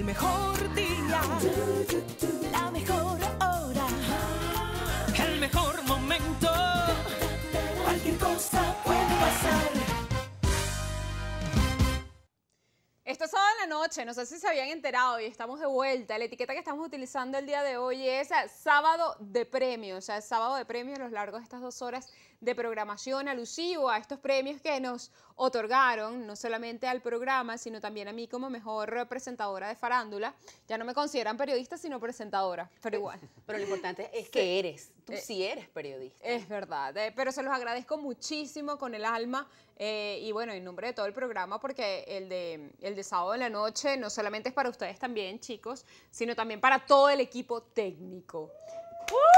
el mejor día, la mejor hora, el mejor momento. Cualquier cosa puede pasar. Esto es sábado en la noche, no sé si se habían enterado y estamos de vuelta. La etiqueta que estamos utilizando el día de hoy es eh, sábado de premio. o sea, es sábado de premios a lo largo de estas dos horas de programación alusivo a estos premios que nos otorgaron, no solamente al programa, sino también a mí como mejor presentadora de farándula. Ya no me consideran periodista, sino presentadora, pero igual. Pero lo importante es que eres, tú eh, sí eres periodista. Es verdad, eh, pero se los agradezco muchísimo con el alma eh, y bueno, en nombre de todo el programa, porque el de, el de la noche no solamente es para ustedes también, chicos, sino también para todo el equipo técnico.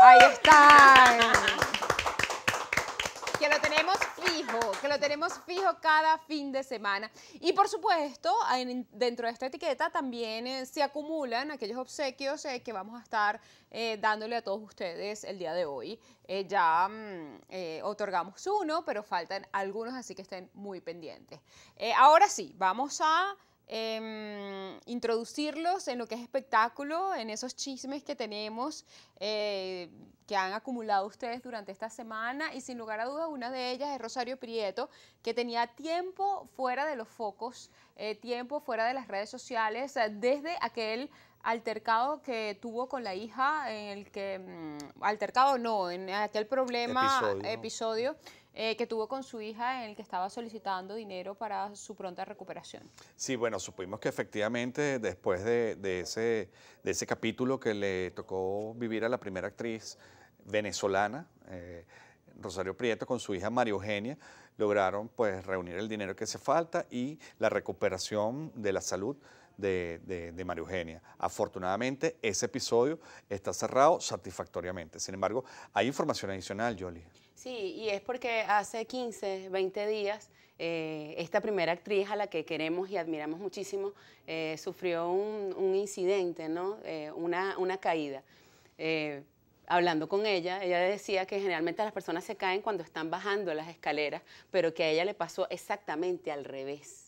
Ahí están. que lo tenemos fijo cada fin de semana. Y por supuesto, dentro de esta etiqueta también eh, se acumulan aquellos obsequios eh, que vamos a estar eh, dándole a todos ustedes el día de hoy. ya mm, otorgamos uno, pero faltan algunos, así que estén muy pendientes. ahora sí, vamos a... Em, introducirlos en lo que es espectáculo, en esos chismes que tenemos, eh, que han acumulado ustedes durante esta semana. Y sin lugar a dudas, una de ellas es Rosario Prieto, que tenía tiempo fuera de los focos, eh, tiempo fuera de las redes sociales, eh, desde aquel altercado que tuvo con la hija, en el que, mm, altercado no, en aquel problema, episodio eh, que tuvo con su hija en el que estaba solicitando dinero para su pronta recuperación. Sí, bueno, supimos que efectivamente después de, ese, de ese capítulo que le tocó vivir a la primera actriz venezolana, eh, Rosario Prieto con su hija María Eugenia, lograron pues reunir el dinero que hace falta y la recuperación de la salud de, de, María Eugenia. Afortunadamente, ese episodio está cerrado satisfactoriamente. Sin embargo, hay información adicional, Jolie. Sí, y es porque hace 15, 20 días, eh, esta primera actriz a la que queremos y admiramos muchísimo, eh, sufrió un, incidente, ¿no? Eh, una, una, caída hablando con ella, ella decía que generalmente las personas se caen cuando están bajando las escaleras, pero que a ella le pasó exactamente al revés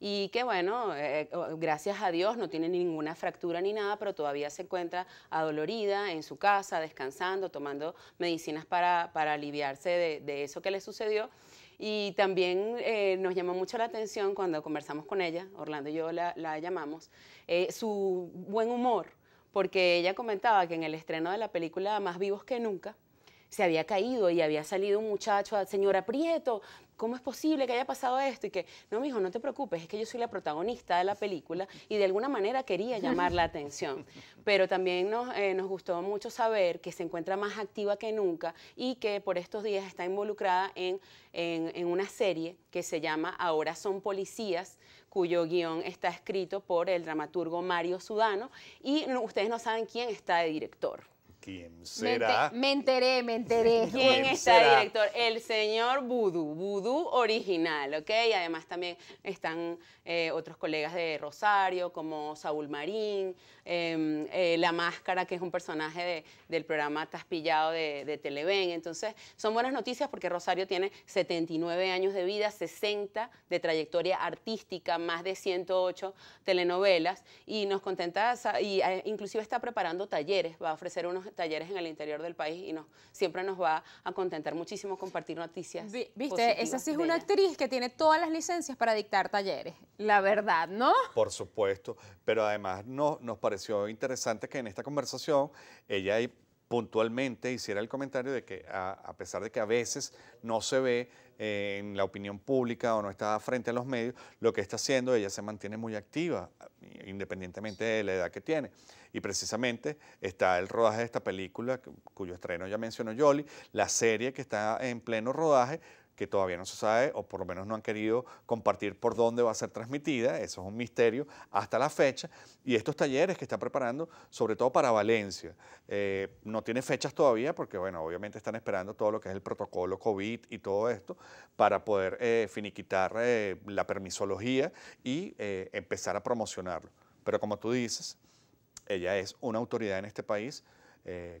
y que bueno, eh, gracias a Dios no tiene ninguna fractura ni nada, pero todavía se encuentra adolorida en su casa, descansando, tomando medicinas para, aliviarse de, eso que le sucedió. Y también eh, nos llamó mucho la atención cuando conversamos con ella, Orlando y yo la, llamamos, eh, su buen humor, porque ella comentaba que en el estreno de la película Más vivos que nunca, se había caído y había salido un muchacho, señora Prieto, ¿cómo es posible que haya pasado esto? Y que, no, mijo, no te preocupes, es que yo soy la protagonista de la película y de alguna manera quería llamar la atención. Pero también nos, eh, nos gustó mucho saber que se encuentra más activa que nunca y que por estos días está involucrada en, una serie que se llama Ahora son policías, cuyo guión está escrito por el dramaturgo Mario Sudano y ustedes no saben quién está de director. ¿Quién será? Me, enteré, me enteré. ¿Quién, está director? El señor Vudú, Vudú original, ¿ok? Y además también están eh, otros colegas de Rosario, como Saúl Marín, em, eh, La Máscara, que es un personaje del programa Taspillado de, de Televen. Entonces, son buenas noticias porque Rosario tiene 79 años de vida, 60 de trayectoria artística, más de 108 telenovelas y nos contenta, y eh, inclusive está preparando talleres, va a ofrecer unos talleres en el interior del país y nos, siempre nos va a contentar muchísimo compartir noticias. Viste, esa sí es una actriz que tiene todas las licencias para dictar talleres, la verdad, ¿no? Por supuesto, pero además no, nos pareció interesante que en esta conversación ella puntualmente hiciera el comentario de que a, pesar de que a veces no se ve eh, en la opinión pública o no está frente a los medios, lo que está haciendo, ella se mantiene muy activa, independientemente de la edad que tiene. Y precisamente está el rodaje de esta película, cuyo estreno ya mencionó Yoli, la serie que está en pleno rodaje que todavía no se sabe o por lo menos no han querido compartir por dónde va a ser transmitida, eso es un misterio hasta la fecha, y estos talleres que está preparando, sobre todo para Valencia, eh, no tiene fechas todavía porque, bueno, obviamente están esperando todo lo que es el protocolo COVID y todo esto para poder eh, finiquitar eh, la permisología y empezar a promocionarlo. Pero como tú dices, ella es una autoridad en este país,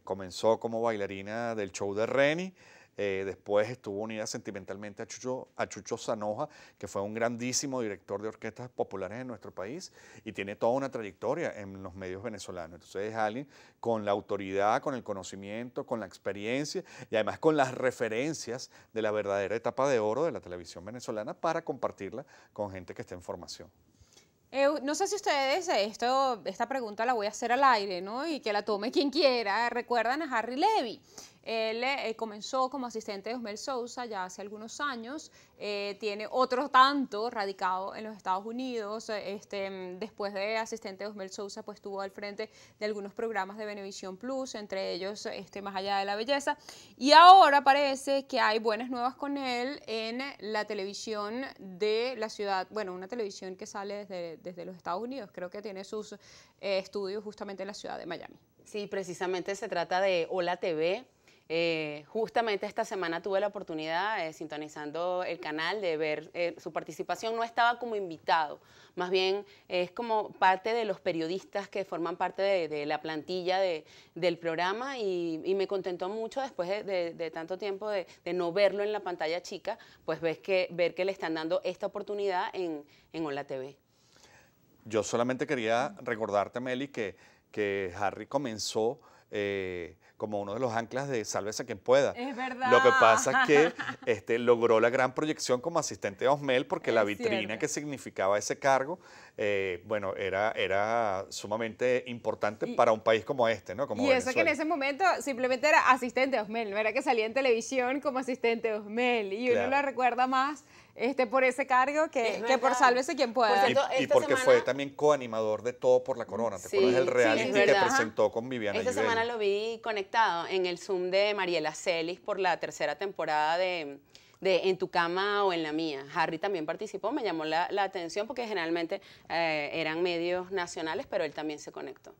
comenzó como bailarina del show de Reni, eh, después estuvo unida sentimentalmente a Chucho, a Chucho Sanoja, que fue un grandísimo director de orquestas populares en nuestro país y tiene toda una trayectoria en los medios venezolanos. Entonces es alguien con la autoridad, con el conocimiento, con la experiencia y además con las referencias de la verdadera etapa de oro de la televisión venezolana para compartirla con gente que esté en formación. no sé si ustedes, eh, esto, esta pregunta la voy a hacer al aire, ¿no? Y que la tome quien quiera. Recuerdan a Harry Levy. Él eh, eh, comenzó como asistente de Osmel Sousa ya hace algunos años, eh, tiene otro tanto radicado en los Estados Unidos, este, mm, después de asistente de Osmel Sousa pues estuvo al frente de algunos programas de Benevisión Plus, entre ellos este, Más allá de la belleza, y ahora parece que hay buenas nuevas con él en la televisión de la ciudad, bueno, una televisión que sale desde, los Estados Unidos, creo que tiene sus estudios justamente en la ciudad de Miami. Sí, precisamente se trata de Hola TV, eh, justamente esta semana tuve la oportunidad, eh, sintonizando el canal, de ver eh, su participación. No estaba como invitado, más bien es como parte de los periodistas que forman parte de, la plantilla del programa y, me contentó mucho después de, tanto tiempo de, no verlo en la pantalla chica, pues ves que, ver que le están dando esta oportunidad en, en Hola TV. Yo solamente quería recordarte, Meli, que, que Harry comenzó eh, como uno de los anclas de Sálvese quien pueda. Lo que pasa es que este, logró la gran proyección como asistente de Osmel porque la vitrina que significaba ese cargo, eh, bueno, era, era sumamente importante para un país como este, ¿no? Como y eso que en ese momento simplemente era asistente de Osmel, no era que salía en televisión como asistente de Osmel y uno lo recuerda más este, por ese cargo que, por sálvese quien pueda. y, porque fue también coanimador de Todo por la Corona. ¿Te acuerdas el reality que presentó con Viviana Esta semana lo vi conectado en el Zoom de Mariela Celis por la tercera temporada de, En tu cama o en la mía. Harry también participó, me llamó la, atención porque generalmente eh, eran medios nacionales, pero él también se conectó.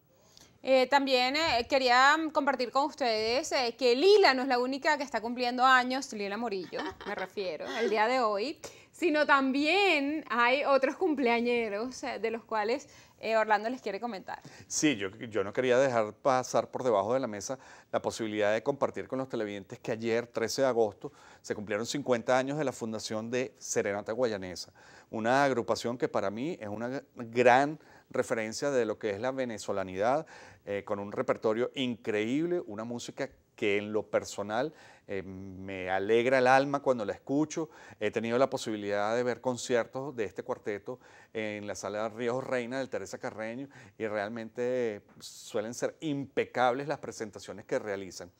Eh, también eh, quería mm, compartir con ustedes eh, que Lila no es la única que está cumpliendo años, Lila Morillo, me refiero, el día de hoy, sino también hay otros cumpleañeros de los cuales eh, Orlando les quiere comentar. Sí, yo, yo no quería dejar pasar por debajo de la mesa la posibilidad de compartir con los televidentes que ayer, 13 de agosto, se cumplieron 50 años de la fundación de Serenata Guayanesa, una agrupación que para mí es una gran referencia de lo que es la venezolanidad, eh, con un repertorio increíble, una música que en lo personal eh, me alegra el alma cuando la escucho. He tenido la posibilidad de ver conciertos de este cuarteto en la sala Ríos Reina del Teresa Carreño y realmente pues, suelen ser impecables las presentaciones que realizan.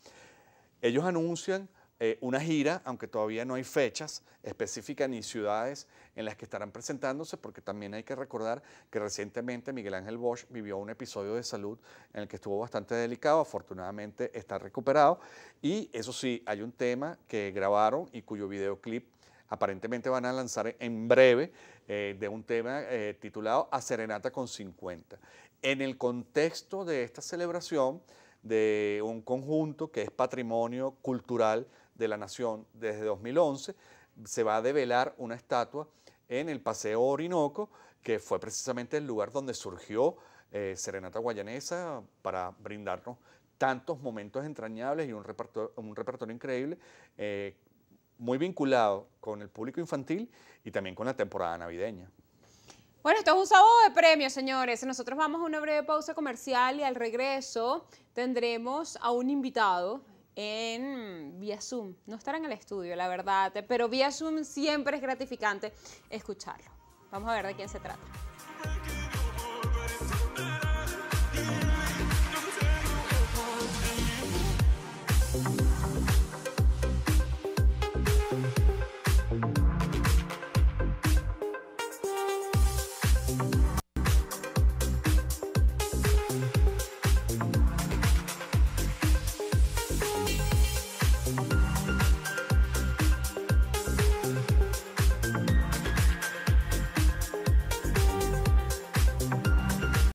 Ellos anuncian eh, una gira, aunque todavía no hay fechas específicas ni ciudades en las que estarán presentándose, porque también hay que recordar que recientemente Miguel Ángel Bosch vivió un episodio de salud en el que estuvo bastante delicado, afortunadamente está recuperado, y eso sí, hay un tema que grabaron y cuyo videoclip aparentemente van a lanzar en breve eh, de un tema eh, titulado A Serenata con 50. En el contexto de esta celebración de un conjunto que es patrimonio cultural, de la Nación desde 2011, se va a develar una estatua en el Paseo Orinoco, que fue precisamente el lugar donde surgió eh, Serenata Guayanesa para brindarnos tantos momentos entrañables y un repertorio, increíble, eh, muy vinculado con el público infantil y también con la temporada navideña. Bueno, esto es un sábado de premios, señores. Nosotros vamos a una breve pausa comercial y al regreso tendremos a un invitado en vía Zoom. No estarán en el estudio, la verdad, pero vía Zoom siempre es gratificante escucharlo. Vamos a ver de quién se trata.